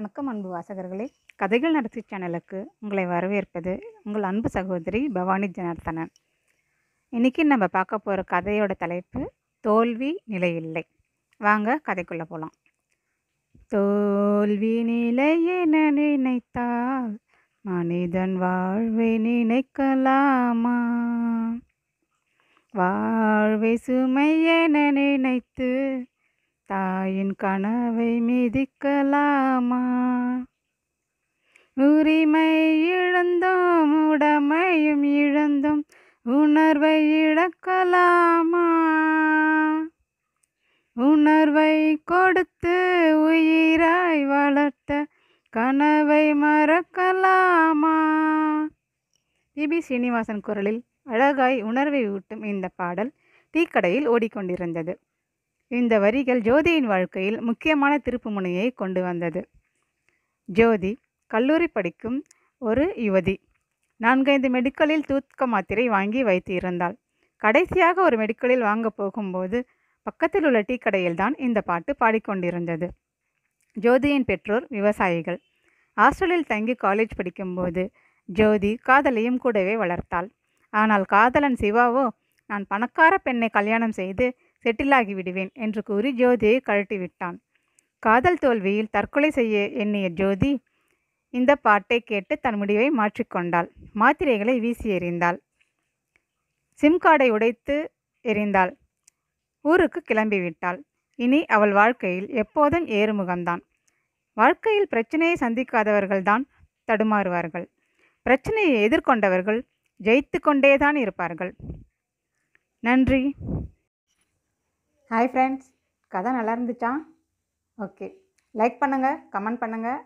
வணக்கம் அன்பு வாசகர்களே கதைகள் நடத்தி சேனலுக்கு உங்களை வரவேற்பது உங்கள் அன்பு சகோதரி பவானி ஜனார்த்தனன் இன்றைக்கி நம்ம பார்க்க போகிற கதையோட தலைப்பு தோல்வி நிலையில்லை வாங்க கதைக்குள்ளே போகலாம் தோல்வி நிலையென நினைத்தால் மனிதன் வாழ்வை நினைக்கலாமா வாழ்வை சுமையென நினைத்து தாயின் கனவை மிதிக்கலாமா உரிமை இழந்தோம் உடமையும் இழந்தும் உணர்வை இழக்கலாமா உணர்வை கொடுத்து உயிராய் வளர்த்த கனவை மறக்கலாமா பிபி சீனிவாசன் குரலில் அழகாய் உணர்வை ஊட்டும் இந்த பாடல் டீக்கடையில் ஓடிக்கொண்டிருந்தது இந்த வரிகள் ஜோதியின் வாழ்க்கையில் முக்கியமான திருப்புமுனையை கொண்டு வந்தது ஜோதி கல்லூரி படிக்கும் ஒரு யுவதி நான்கைந்து மெடிக்கலில் தூக்க மாத்திரை வாங்கி வைத்து இருந்தாள் கடைசியாக ஒரு மெடிக்கலில் வாங்க போகும்போது பக்கத்தில் உள்ள டீ கடையில் தான் இந்த பாட்டு பாடிக்கொண்டிருந்தது ஜோதியின் பெற்றோர் விவசாயிகள் ஹாஸ்டலில் தங்கி காலேஜ் படிக்கும்போது ஜோதி காதலையும் கூடவே வளர்த்தாள் ஆனால் காதலன் சிவாவோ நான் பணக்கார பெண்ணை கல்யாணம் செய்து செட்டிலாகி விடுவேன் என்று கூறி ஜோதியை கழட்டிவிட்டான் காதல் தோல்வியில் தற்கொலை செய்ய எண்ணிய ஜோதி இந்த பாட்டை கேட்டு தன் முடிவை மாற்றிக்கொண்டாள் மாத்திரைகளை வீசி எறிந்தாள் சிம் கார்டை உடைத்து எறிந்தாள் ஊருக்கு கிளம்பிவிட்டாள் இனி அவள் வாழ்க்கையில் எப்போதும் ஏறுமுகம்தான் வாழ்க்கையில் பிரச்சனையை சந்திக்காதவர்கள்தான் தடுமாறுவார்கள் பிரச்சனையை எதிர்கொண்டவர்கள் ஜெயித்து கொண்டேதான் இருப்பார்கள் நன்றி ஹாய் ஃப்ரெண்ட்ஸ் கதை நல்லா இருந்துச்சா ஓகே லைக் பண்ணுங்கள் கமெண்ட் பண்ணுங்கள்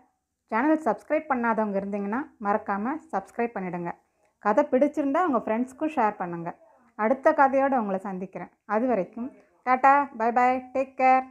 சேனல் சப்ஸ்கிரைப் பண்ணாதவங்க இருந்தீங்கன்னா மறக்காமல் சப்ஸ்கிரைப் பண்ணிவிடுங்க கதை பிடிச்சிருந்தா உங்கள் ஃப்ரெண்ட்ஸ்க்கும் ஷேர் பண்ணுங்கள் அடுத்த கதையோடு உங்களை சந்திக்கிறேன் அது வரைக்கும் டாட்டா பை பாய் டேக் கேர்